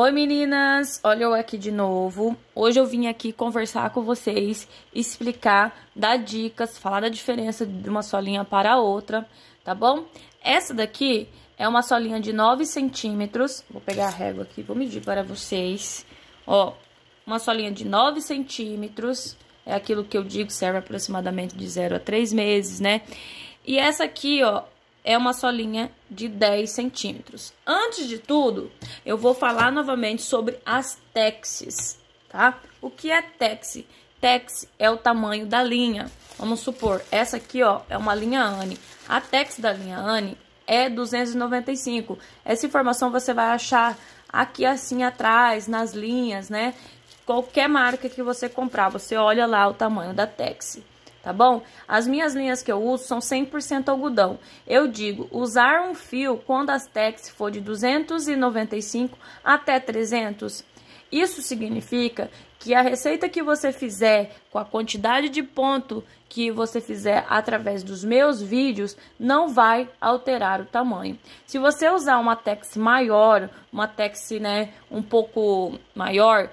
Oi meninas, olha eu aqui de novo. Hoje eu vim aqui conversar com vocês, explicar, dar dicas, falar da diferença de uma solinha para outra, tá bom? Essa daqui é uma solinha de 9 centímetros. Vou pegar a régua aqui, vou medir para vocês. Ó, uma solinha de 9 centímetros. É aquilo que eu digo, serve aproximadamente de 0 a 3 meses, né? E essa aqui, ó, é uma solinha de 10 centímetros. Antes de tudo, eu vou falar novamente sobre as texes, tá? O que é texe? Texe é o tamanho da linha. Vamos supor, essa aqui, ó, é uma linha ANE. A texe da linha ANE é 295. Essa informação você vai achar aqui assim atrás, nas linhas, né? Qualquer marca que você comprar, você olha lá o tamanho da texe tá bom? As minhas linhas que eu uso são 100% algodão. Eu digo, usar um fio quando as tex for de 295 até 300. Isso significa que a receita que você fizer com a quantidade de ponto que você fizer através dos meus vídeos não vai alterar o tamanho. Se você usar uma tex maior, uma tex né, um pouco maior,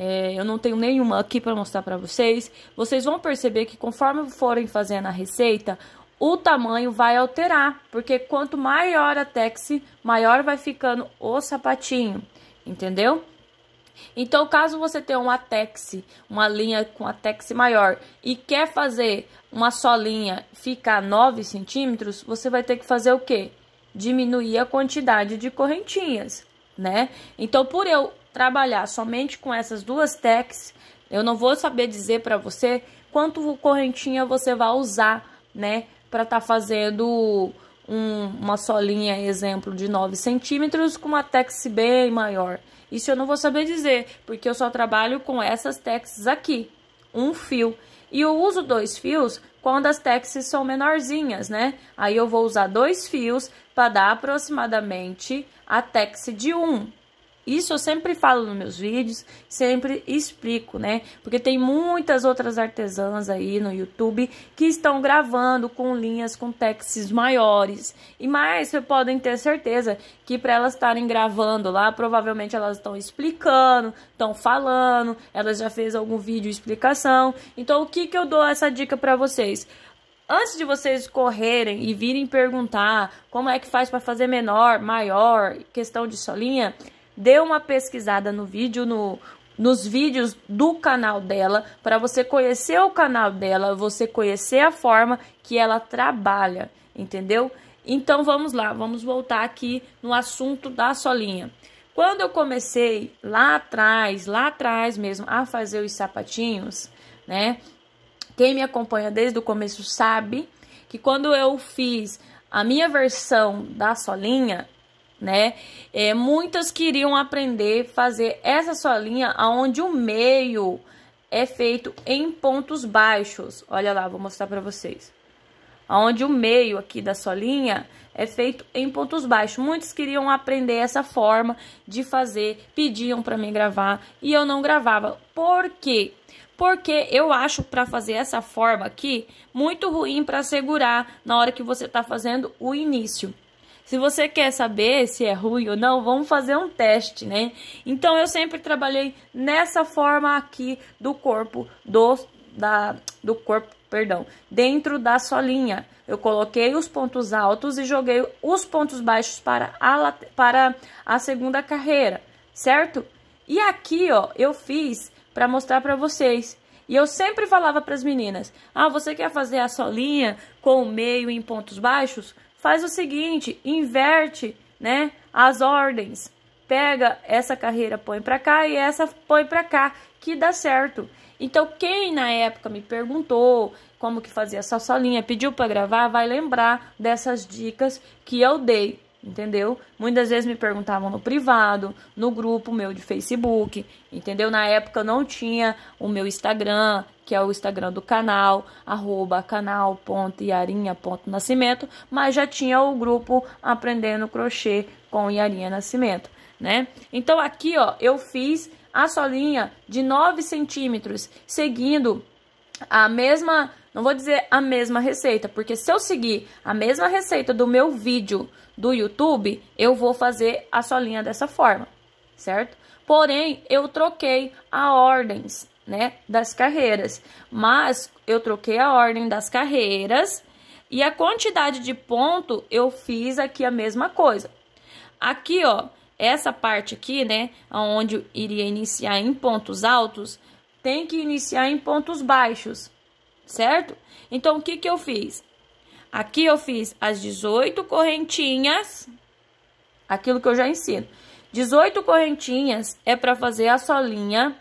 é, eu não tenho nenhuma aqui para mostrar para vocês. Vocês vão perceber que conforme forem fazendo a receita, o tamanho vai alterar, porque quanto maior a texi, maior vai ficando o sapatinho, entendeu? Então, caso você tenha uma texi, uma linha com a texi maior e quer fazer uma só linha ficar 9 centímetros, você vai ter que fazer o quê? Diminuir a quantidade de correntinhas, né? Então, por eu trabalhar somente com essas duas techs, eu não vou saber dizer para você quanto correntinha você vai usar, né? Para estar tá fazendo um, uma solinha, exemplo, de 9 centímetros com uma tex bem maior. Isso eu não vou saber dizer, porque eu só trabalho com essas texes aqui, um fio. E eu uso dois fios quando as texes são menorzinhas, né? Aí eu vou usar dois fios para dar aproximadamente a tex de um. Isso eu sempre falo nos meus vídeos, sempre explico, né? Porque tem muitas outras artesãs aí no YouTube que estão gravando com linhas com textos maiores. E mais, vocês podem ter certeza que para elas estarem gravando lá, provavelmente elas estão explicando, estão falando, elas já fez algum vídeo explicação. Então, o que que eu dou essa dica para vocês? antes de vocês correrem e virem perguntar como é que faz para fazer menor, maior, questão de solinha, dê uma pesquisada no vídeo, no, nos vídeos do canal dela, para você conhecer o canal dela, você conhecer a forma que ela trabalha, entendeu? Então vamos lá, vamos voltar aqui no assunto da solinha. Quando eu comecei lá atrás, lá atrás mesmo, a fazer os sapatinhos, né? Quem me acompanha desde o começo sabe que quando eu fiz a minha versão da solinha, né? É, muitas queriam aprender a fazer essa sua linha onde o meio é feito em pontos baixos. Olha lá, vou mostrar para vocês. Onde o meio aqui da solinha é feito em pontos baixos. Muitos queriam aprender essa forma de fazer, pediam para mim gravar e eu não gravava. Por quê? porque eu acho para fazer essa forma aqui muito ruim para segurar na hora que você está fazendo o início. Se você quer saber se é ruim ou não, vamos fazer um teste, né? Então eu sempre trabalhei nessa forma aqui do corpo do da do corpo, perdão, dentro da solinha. Eu coloquei os pontos altos e joguei os pontos baixos para a para a segunda carreira, certo? E aqui, ó, eu fiz para mostrar para vocês. E eu sempre falava para as meninas: "Ah, você quer fazer a solinha com o meio em pontos baixos? Faz o seguinte, inverte, né, as ordens. Pega essa carreira, põe para cá e essa põe para cá, que dá certo. Então, quem na época me perguntou como que fazia essa salinha, pediu para gravar, vai lembrar dessas dicas que eu dei, entendeu? Muitas vezes me perguntavam no privado, no grupo meu de Facebook, entendeu? Na época eu não tinha o meu Instagram, que é o Instagram do canal, arroba canal.iarinha.nascimento, mas já tinha o grupo Aprendendo Crochê com Yarinha Nascimento, né? Então aqui, ó, eu fiz a solinha de 9 centímetros, seguindo a mesma, não vou dizer a mesma receita, porque se eu seguir a mesma receita do meu vídeo do YouTube, eu vou fazer a solinha dessa forma, certo? Porém, eu troquei a ordens né, das carreiras. Mas eu troquei a ordem das carreiras e a quantidade de ponto eu fiz aqui a mesma coisa. Aqui, ó, essa parte aqui, né, onde eu iria iniciar em pontos altos, tem que iniciar em pontos baixos, certo? Então, o que que eu fiz? Aqui eu fiz as 18 correntinhas, aquilo que eu já ensino. 18 correntinhas é para fazer a solinha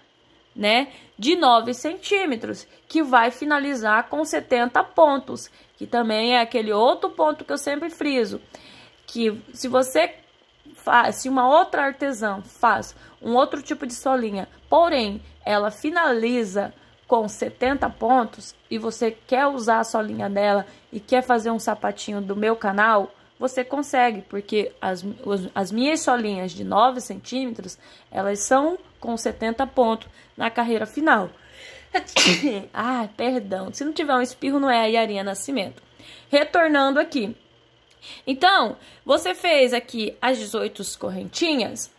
né, de 9 centímetros, que vai finalizar com 70 pontos, que também é aquele outro ponto que eu sempre friso, que se você faz, se uma outra artesã faz um outro tipo de solinha, porém ela finaliza com 70 pontos e você quer usar a solinha dela e quer fazer um sapatinho do meu canal, você consegue, porque as, as minhas solinhas de 9 centímetros, elas são com 70 pontos na carreira final. ah, perdão, se não tiver um espirro, não é a Yarinha Nascimento. Retornando aqui. Então, você fez aqui as 18 correntinhas.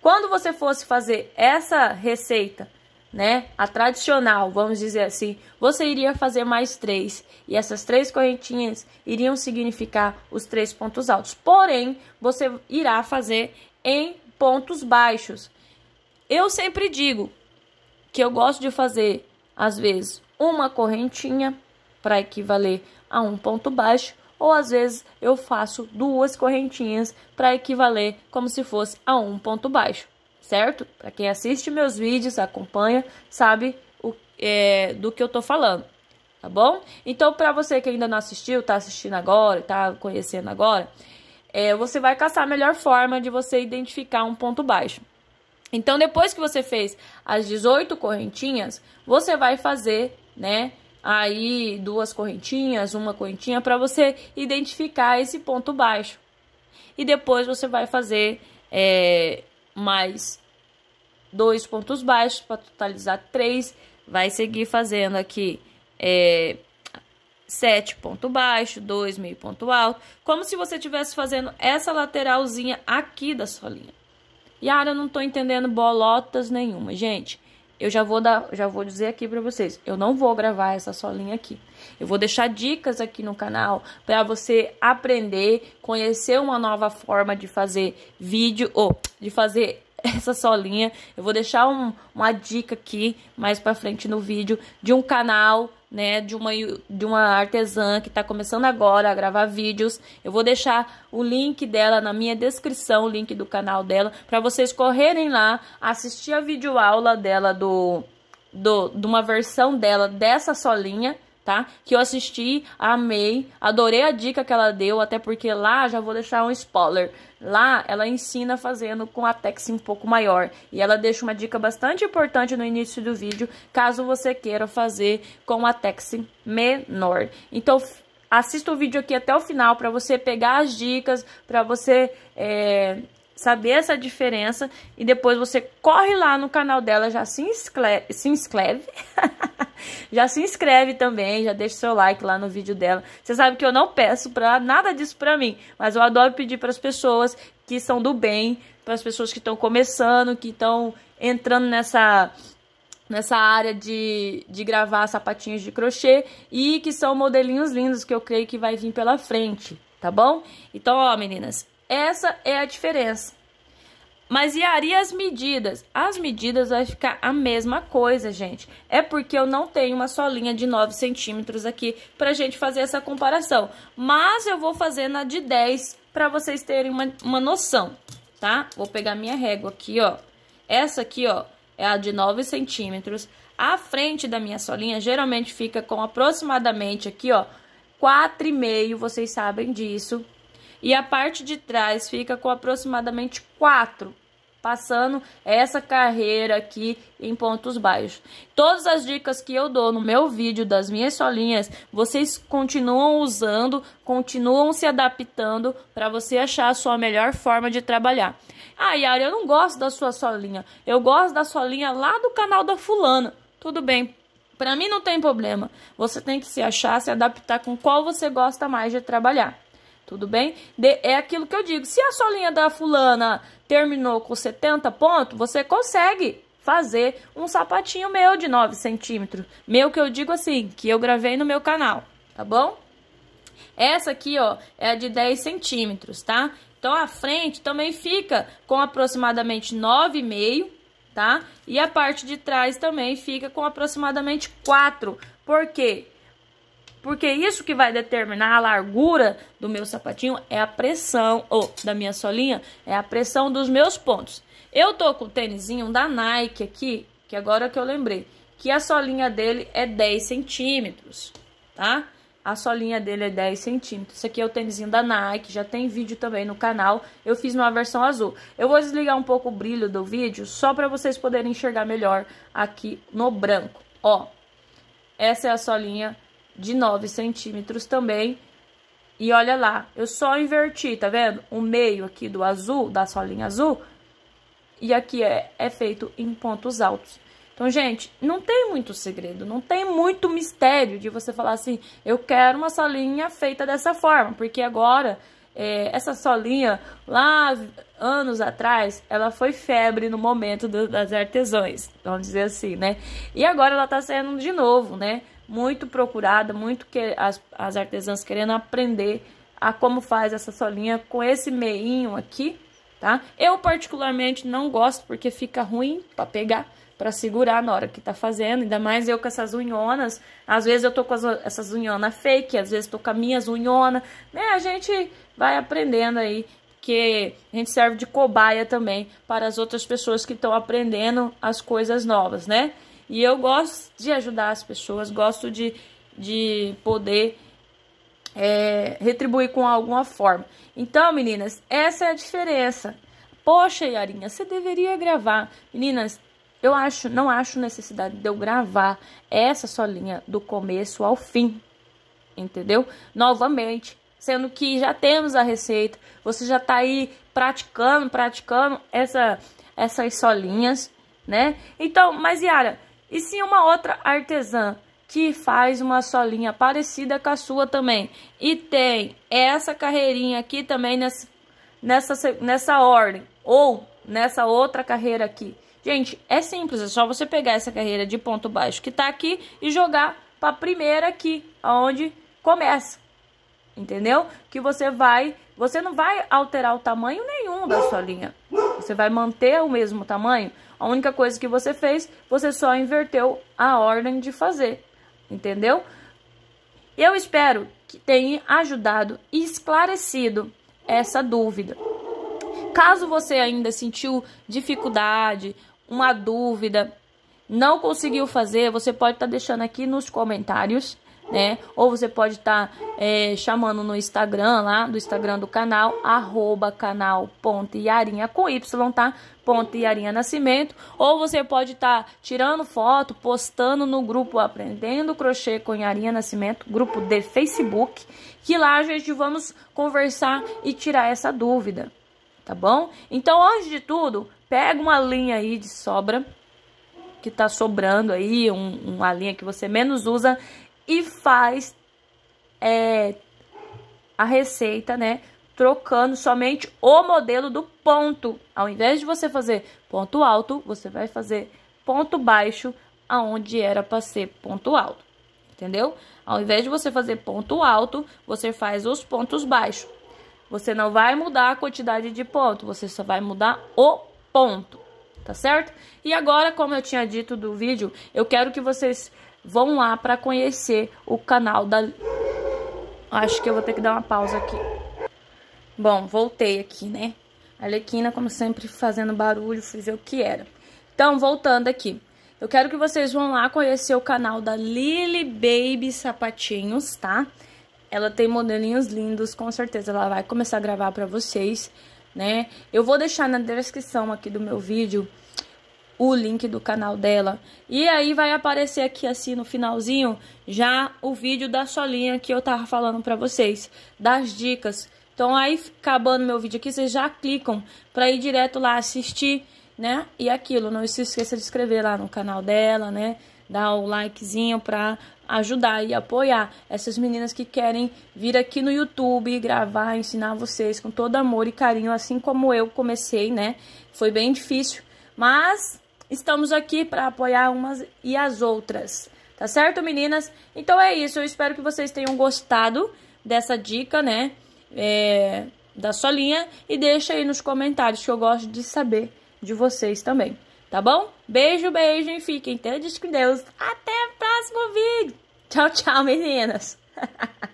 Quando você fosse fazer essa receita né? A tradicional, vamos dizer assim, você iria fazer mais três. E essas três correntinhas iriam significar os três pontos altos. Porém, você irá fazer em pontos baixos. Eu sempre digo que eu gosto de fazer, às vezes, uma correntinha para equivaler a um ponto baixo, ou às vezes eu faço duas correntinhas para equivaler como se fosse a um ponto baixo certo? Para quem assiste meus vídeos, acompanha, sabe o, é, do que eu tô falando, tá bom? Então, para você que ainda não assistiu, tá assistindo agora, tá conhecendo agora, é, você vai caçar a melhor forma de você identificar um ponto baixo. Então, depois que você fez as 18 correntinhas, você vai fazer, né? Aí, duas correntinhas, uma correntinha, para você identificar esse ponto baixo. E depois você vai fazer é, mais dois pontos baixos para totalizar três. Vai seguir fazendo aqui é, sete ponto baixo, dois meio ponto alto, como se você estivesse fazendo essa lateralzinha aqui da sua linha. Yara, eu não estou entendendo bolotas nenhuma, gente. Eu já vou dar, já vou dizer aqui para vocês, eu não vou gravar essa solinha aqui. Eu vou deixar dicas aqui no canal para você aprender, conhecer uma nova forma de fazer vídeo ou de fazer essa solinha. Eu vou deixar um, uma dica aqui mais para frente no vídeo de um canal né, de uma, de uma artesã que está começando agora a gravar vídeos. Eu vou deixar o link dela na minha descrição, o link do canal dela, para vocês correrem lá, assistir a videoaula dela do, do, de uma versão dela dessa solinha, tá? Que eu assisti, amei, adorei a dica que ela deu, até porque lá já vou deixar um spoiler. Lá ela ensina fazendo com a tex um pouco maior e ela deixa uma dica bastante importante no início do vídeo, caso você queira fazer com a tex menor. Então assista o vídeo aqui até o final para você pegar as dicas, para você é, saber essa diferença e depois você corre lá no canal dela, já se inscreve, se inscreve. já se inscreve também, já deixa seu like lá no vídeo dela. Você sabe que eu não peço para nada disso para mim, mas eu adoro pedir para as pessoas que são do bem, para as pessoas que estão começando, que estão entrando nessa nessa área de, de gravar sapatinhos de crochê e que são modelinhos lindos que eu creio que vai vir pela frente, tá bom? Então, ó, meninas, essa é a diferença. Mas e aí as medidas? As medidas vai ficar a mesma coisa, gente. É porque eu não tenho uma só linha de 9 centímetros aqui pra gente fazer essa comparação. Mas eu vou fazer na de 10 pra vocês terem uma, uma noção, tá? Vou pegar minha régua aqui, ó. Essa aqui, ó, é a de 9 centímetros. A frente da minha solinha geralmente fica com aproximadamente aqui, ó, 4,5, vocês sabem disso, e a parte de trás fica com aproximadamente 4, passando essa carreira aqui em pontos baixos. Todas as dicas que eu dou no meu vídeo das minhas solinhas, vocês continuam usando, continuam se adaptando para você achar a sua melhor forma de trabalhar. Ah, Yara, eu não gosto da sua solinha, eu gosto da solinha lá do canal da fulana. Tudo bem, para mim não tem problema. Você tem que se achar, se adaptar com qual você gosta mais de trabalhar. Tudo bem? De, é aquilo que eu digo. Se a sua linha da fulana terminou com 70 pontos, você consegue fazer um sapatinho meu de 9 centímetros. Meu que eu digo assim, que eu gravei no meu canal, tá bom? Essa aqui, ó, é a de 10 centímetros, tá? Então, a frente também fica com aproximadamente 9,5, tá? E a parte de trás também fica com aproximadamente 4. Por quê? Porque isso que vai determinar a largura do meu sapatinho é a pressão, ou da minha solinha, é a pressão dos meus pontos. Eu tô com o tênisinho da Nike aqui, que agora que eu lembrei, que a solinha dele é 10 centímetros, tá? A solinha dele é 10 centímetros. Esse aqui é o tênisinho da Nike, já tem vídeo também no canal. Eu fiz numa versão azul. Eu vou desligar um pouco o brilho do vídeo, só para vocês poderem enxergar melhor aqui no branco. Ó, essa é a solinha de 9 centímetros também. E olha lá, eu só inverti, tá vendo? O meio aqui do azul, da solinha azul, e aqui é, é feito em pontos altos. Então, gente, não tem muito segredo, não tem muito mistério de você falar assim, eu quero uma solinha feita dessa forma, porque agora é, essa solinha, lá anos atrás, ela foi febre no momento do, das artesãs, vamos dizer assim, né? E agora ela tá sendo de novo, né? muito procurada, muito que as, as artesãs querendo aprender a como faz essa solinha com esse meinho aqui, tá? Eu particularmente não gosto porque fica ruim para pegar, para segurar na hora que tá fazendo, ainda mais eu com essas unhonas. Às vezes eu tô com as, essas unhonas fake, às vezes tô com as minhas unhonas, né? A gente vai aprendendo aí que a gente serve de cobaia também para as outras pessoas que estão aprendendo as coisas novas, né? E eu gosto de ajudar as pessoas, gosto de, de poder é, retribuir com alguma forma. Então, meninas, essa é a diferença. Poxa, Yarinha, você deveria gravar. Meninas, eu acho, não acho necessidade de eu gravar essa sua linha do começo ao fim. Entendeu? Novamente, sendo que já temos a receita, você já tá aí praticando, praticando essa essas solinhas, né? Então, mas Yara, e sim uma outra artesã que faz uma solinha parecida com a sua também. E tem essa carreirinha aqui também nessa, nessa, nessa ordem, ou nessa outra carreira aqui. Gente, é simples, é só você pegar essa carreira de ponto baixo que tá aqui e jogar para a primeira aqui, aonde começa. Entendeu? Que você vai, você não vai alterar o tamanho nenhum da sua linha. Você vai manter o mesmo tamanho. A única coisa que você fez, você só inverteu a ordem de fazer, entendeu? Eu espero que tenha ajudado e esclarecido essa dúvida. Caso você ainda sentiu dificuldade, uma dúvida, não conseguiu fazer, você pode estar tá deixando aqui nos comentários né? Ou você pode estar tá, é, chamando no Instagram lá, do Instagram do canal, arroba canal ponto Yarinha com Y, tá? Ponto Yarinha Nascimento. Ou você pode estar tá tirando foto, postando no grupo Aprendendo Crochê com Yarinha Nascimento, grupo de Facebook, que lá, a gente, vamos conversar e tirar essa dúvida, tá bom? Então, antes de tudo, pega uma linha aí de sobra, que tá sobrando aí, um, uma linha que você menos usa, e faz é, a receita, né? Trocando somente o modelo do ponto. Ao invés de você fazer ponto alto, você vai fazer ponto baixo aonde era para ser ponto alto. Entendeu? Ao invés de você fazer ponto alto, você faz os pontos baixos. Você não vai mudar a quantidade de ponto, você só vai mudar o ponto, tá certo? E agora, como eu tinha dito do vídeo, eu quero que vocês Vão lá para conhecer o canal da. Acho que eu vou ter que dar uma pausa aqui. Bom, voltei aqui, né? A Lequina, como sempre, fazendo barulho, fui ver o que era. Então, voltando aqui. Eu quero que vocês vão lá conhecer o canal da Lily Baby Sapatinhos, tá? Ela tem modelinhos lindos, com certeza ela vai começar a gravar para vocês, né? Eu vou deixar na descrição aqui do meu vídeo o link do canal dela. E aí vai aparecer aqui assim no finalzinho já o vídeo da solinha que eu tava falando pra vocês, das dicas. Então aí acabando meu vídeo aqui, vocês já clicam pra ir direto lá assistir, né? E aquilo, não se esqueça de inscrever lá no canal dela, né? Dar o likezinho pra ajudar e apoiar essas meninas que querem vir aqui no YouTube gravar, ensinar vocês com todo amor e carinho, assim como eu comecei, né? Foi bem difícil, mas estamos aqui para apoiar umas e as outras, tá certo, meninas? Então é isso, eu espero que vocês tenham gostado dessa dica, né, é, da solinha, e deixa aí nos comentários que eu gosto de saber de vocês também, tá bom? Beijo, beijo e fiquem todos então, com Deus. Até o próximo vídeo! Tchau, tchau, meninas!